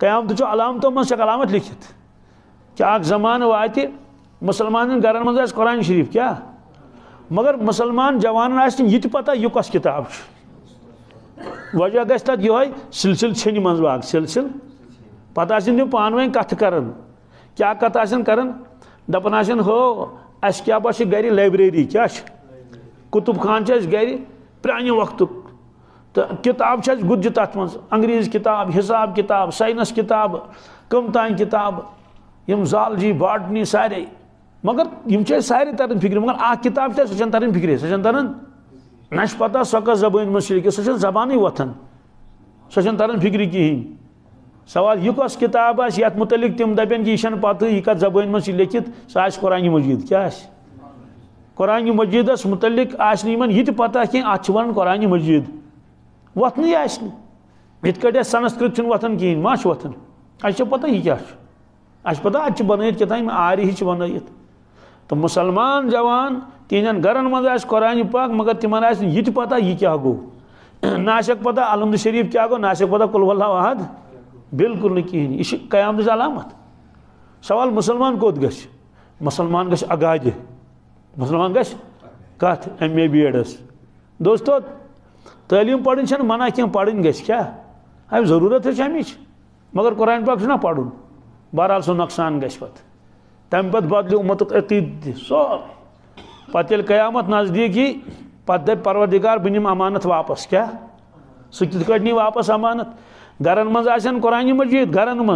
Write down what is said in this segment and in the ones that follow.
قیامت چھو علامتوں منسک علامت لکھت کہ زمان زمانہ واتھ مسلمان گرن قرآن شریف کیا مگر مسلمان جانن آت پتہ یہ کس کتاب وجہ گت یہ سلسل چھنی چن آگ سلسل پتہ آپ پانویں کت کر کیا ہو اس باشی کرانے لیبریری لائبریری کی کتب اس گری پرانہ وقت تو کتاب چھ گج جی تت من انگریز کتاب حساب کتاب سائنس کتاب کم تان کتاب یم زال جی باٹنی سارے مگر یم چھ سارے ترن فکر مگر آ کتاب چھے سچن ترن فکر سچن ترن نش پتا سوکا زبان من شرک سچن زبانی وتن سچن ترن فکر کی سوال یہ کس کتاب آس یت متعلق تم دپن کہ یہ پتہ یہ کت زبان من لکھت سہ آس قرآن مجید کیا آس قرآن مجیدس متعلق آس نیمن یہ تہ پتہ کی ات چھ ونان قرآن مجید وطنی اہل یت کٹ سنسکرت وتان کہین ماش وتان اچھا پتہ یہ کیا اچھا پتہ اچھا بنائیت کتا آری ہی بنائیت تو مسلمان جوان گرن گھر آس قرآن پاک مگر تمہن آس یہ پتہ یہ کیا گو ناشک پتہ علم شریف کیا گو ناشک پتہ کل اللہ وحد بالکل نہیں کہین یہ قیامت علامت سوال مسلمان کت گھ مسلمان گھ اگاج مسلمان گھ کت ایم اے بی ایڈس دوستو تعلیم پڑھن چھ منع کی پڑھن گس کیا ام ضرورت امچ مگر قرآن نا پڑھن بہرحال سو نقصان تم گت تمہ سیامت قیامت نزدیکی پہ پروردار پروردگار بنم امانت واپس کیا سہ کت نی واپس امانت گرن آسن قرآن مجید گرن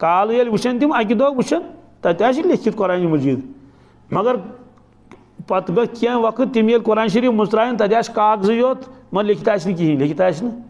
کال یل وچن تم دہ وچن آ لکھت قرآن مجید مگر پتہ گہ کی وقت تم یل قرآن شریف مزرائن مچرائن آس کاغذی یوت مگر لکھت لا